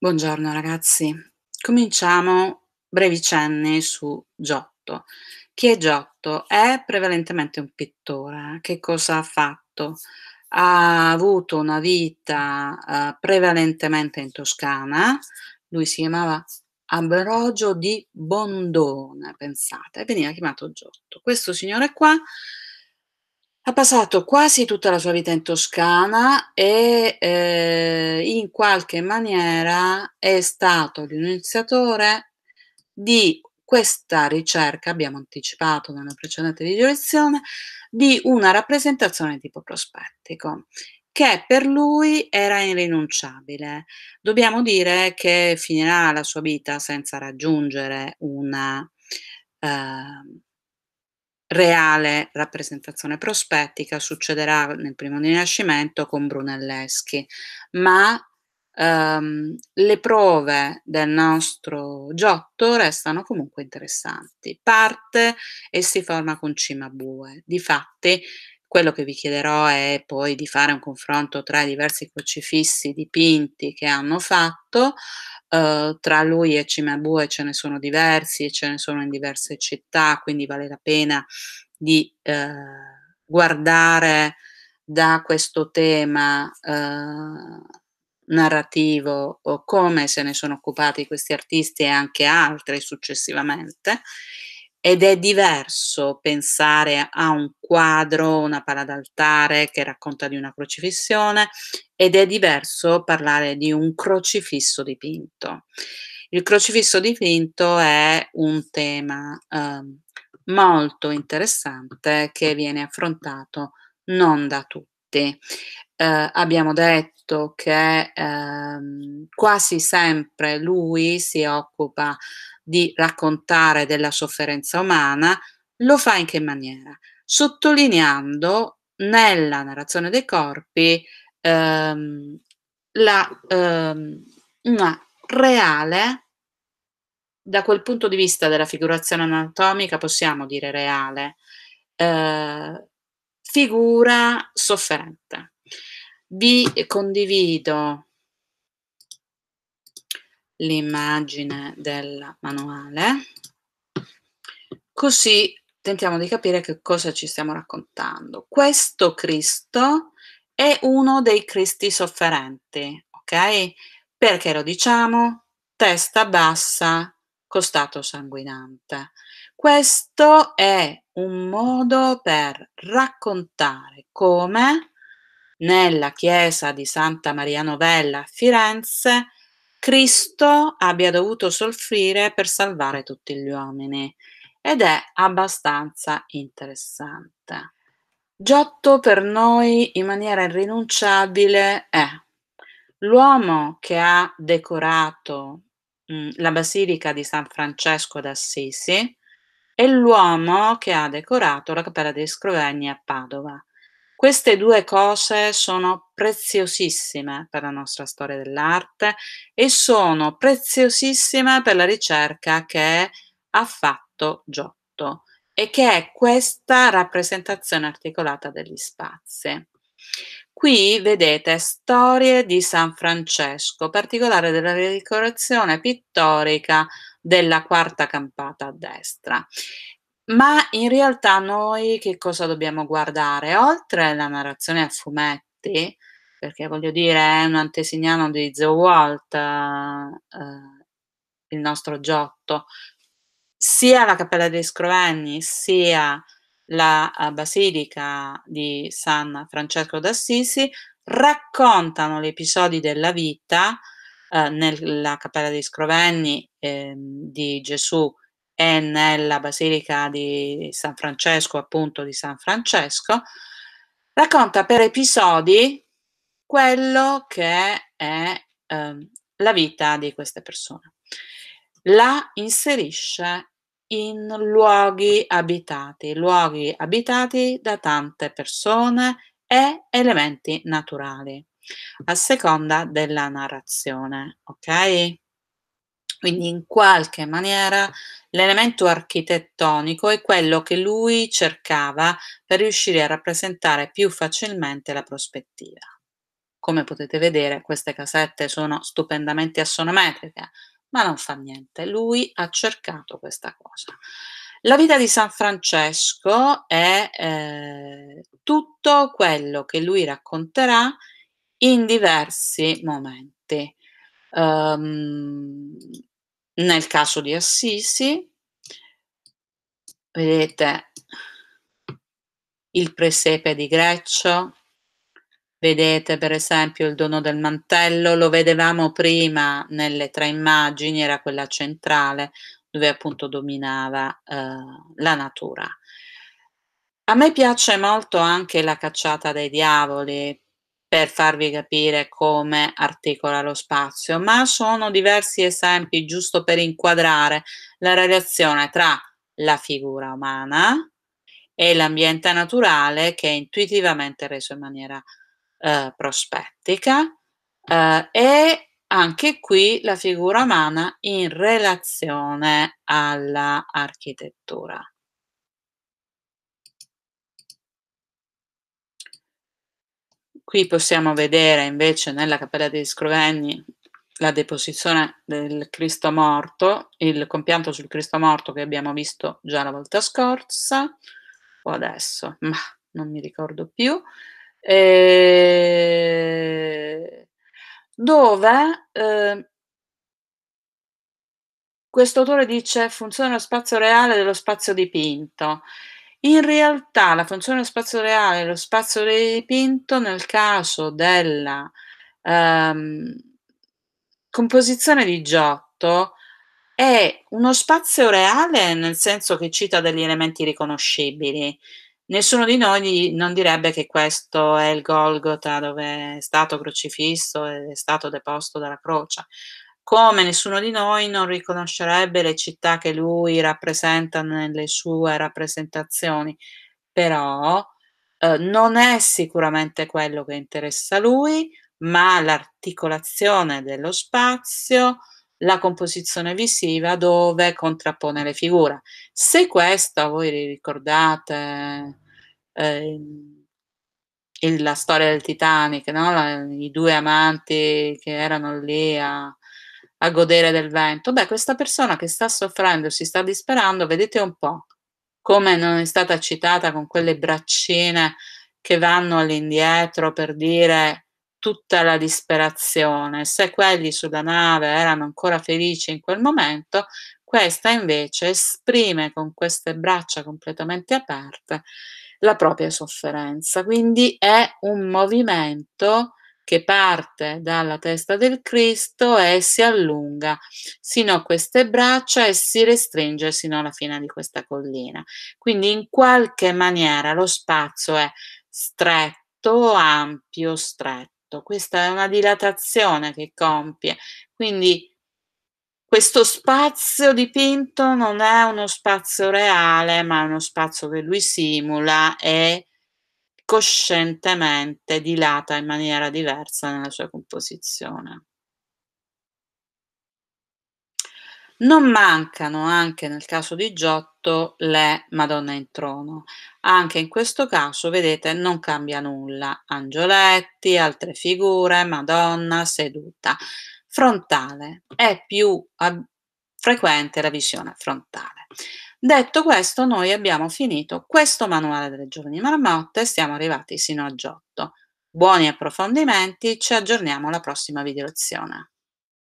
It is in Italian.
Buongiorno ragazzi, cominciamo brevi cenni su Giotto. Chi è Giotto? È prevalentemente un pittore. Eh? Che cosa ha fatto? Ha avuto una vita eh, prevalentemente in Toscana, lui si chiamava Ambrogio di Bondone, pensate, veniva chiamato Giotto. Questo signore qua ha passato quasi tutta la sua vita in Toscana e eh, in qualche maniera è stato l'iniziatore di questa ricerca, abbiamo anticipato nella precedente video lezione, di una rappresentazione di tipo prospettico che per lui era irrinunciabile. Dobbiamo dire che finirà la sua vita senza raggiungere una, eh, reale rappresentazione prospettica succederà nel primo rinascimento con Brunelleschi, ma ehm, le prove del nostro Giotto restano comunque interessanti. Parte e si forma con Cimabue. Difatti quello che vi chiederò è poi di fare un confronto tra i diversi crocifissi dipinti che hanno fatto, eh, tra lui e Cimabue ce ne sono diversi e ce ne sono in diverse città, quindi vale la pena di eh, guardare da questo tema eh, narrativo come se ne sono occupati questi artisti e anche altri successivamente ed è diverso pensare a un quadro, una pala d'altare che racconta di una crocifissione, ed è diverso parlare di un crocifisso dipinto. Il crocifisso dipinto è un tema eh, molto interessante che viene affrontato non da tutti. Eh, abbiamo detto che eh, quasi sempre lui si occupa di raccontare della sofferenza umana, lo fa in che maniera? Sottolineando nella narrazione dei corpi ehm, la, ehm, una reale, da quel punto di vista della figurazione anatomica possiamo dire reale, eh, figura sofferente. Vi condivido l'immagine del manuale, così tentiamo di capire che cosa ci stiamo raccontando. Questo Cristo è uno dei Cristi sofferenti, ok? Perché lo diciamo? Testa bassa, costato sanguinante. Questo è un modo per raccontare come nella chiesa di Santa Maria Novella a Firenze Cristo abbia dovuto soffrire per salvare tutti gli uomini ed è abbastanza interessante. Giotto per noi in maniera irrinunciabile è l'uomo che ha decorato mh, mm, la basilica di San Francesco d'Assisi e l'uomo che ha decorato la cappella dei Scrovegni a Padova. Queste due cose sono preziosissime per la nostra storia dell'arte e sono preziosissime per la ricerca che ha fatto Giotto e che è questa rappresentazione articolata degli spazi. Qui vedete storie di San Francesco, particolare della decorazione pittorica della quarta campata a destra. Ma in realtà noi che cosa dobbiamo guardare? Oltre alla narrazione a fumetti, perché voglio dire è un antesignano di The Walt, eh, il nostro Giotto, sia la Cappella dei Scrovegni, sia la eh, Basilica di San Francesco d'Assisi raccontano gli episodi della vita eh, nella Cappella dei Scrovegni eh, di Gesù e nella Basilica di San Francesco, appunto di San Francesco, racconta per episodi quello che è eh, la vita di queste persone. La inserisce in luoghi abitati, luoghi abitati da tante persone e elementi naturali, a seconda della narrazione, ok? Quindi in qualche maniera L'elemento architettonico è quello che lui cercava per riuscire a rappresentare più facilmente la prospettiva. Come potete vedere, queste casette sono stupendamente assonometriche, ma non fa niente, lui ha cercato questa cosa. La vita di San Francesco è eh, tutto quello che lui racconterà in diversi momenti. Um, nel caso di Assisi, vedete il presepe di Greccio, vedete per esempio il dono del mantello, lo vedevamo prima nelle tre immagini, era quella centrale dove appunto dominava eh, la natura. A me piace molto anche la cacciata dei diavoli per farvi capire come articola lo spazio, ma sono diversi esempi giusto per inquadrare la relazione tra la figura umana e l'ambiente naturale che è intuitivamente reso in maniera eh, prospettica eh, e anche qui la figura umana in relazione all'architettura. Qui possiamo vedere invece nella Cappella degli Scrovegni la deposizione del Cristo morto, il compianto sul Cristo morto che abbiamo visto già la volta scorsa, o adesso, ma non mi ricordo più, eh, dove eh, questo autore dice funziona lo spazio reale dello spazio dipinto. In realtà la funzione dello spazio reale, lo spazio dipinto nel caso della ehm, composizione di Giotto è uno spazio reale nel senso che cita degli elementi riconoscibili. Nessuno di noi non direbbe che questo è il Golgotha dove è stato crocifisso ed è stato deposto dalla croce come nessuno di noi non riconoscerebbe le città che lui rappresenta nelle sue rappresentazioni, però eh, non è sicuramente quello che interessa lui, ma l'articolazione dello spazio, la composizione visiva dove contrappone le figure. Se questo voi ricordate eh, ehm, la storia del Titanic, no? i due amanti che erano lì a a godere del vento. Beh, questa persona che sta soffrendo, si sta disperando, vedete un po' come non è stata citata con quelle braccine che vanno all'indietro per dire tutta la disperazione. Se quelli sulla nave erano ancora felici in quel momento, questa invece esprime con queste braccia completamente aperte la propria sofferenza. Quindi è un movimento che parte dalla testa del Cristo e si allunga sino a queste braccia e si restringe sino alla fine di questa collina. Quindi in qualche maniera lo spazio è stretto, ampio, stretto. Questa è una dilatazione che compie. Quindi questo spazio dipinto non è uno spazio reale, ma è uno spazio che lui simula e coscientemente dilata in maniera diversa nella sua composizione. Non mancano anche nel caso di Giotto le Madonna in trono. Anche in questo caso, vedete, non cambia nulla. Angioletti, altre figure, Madonna seduta. Frontale. È più frequente la visione frontale. Detto questo, noi abbiamo finito questo manuale delle giovani marmotte e siamo arrivati sino a Giotto. Buoni approfondimenti, ci aggiorniamo alla prossima video lezione.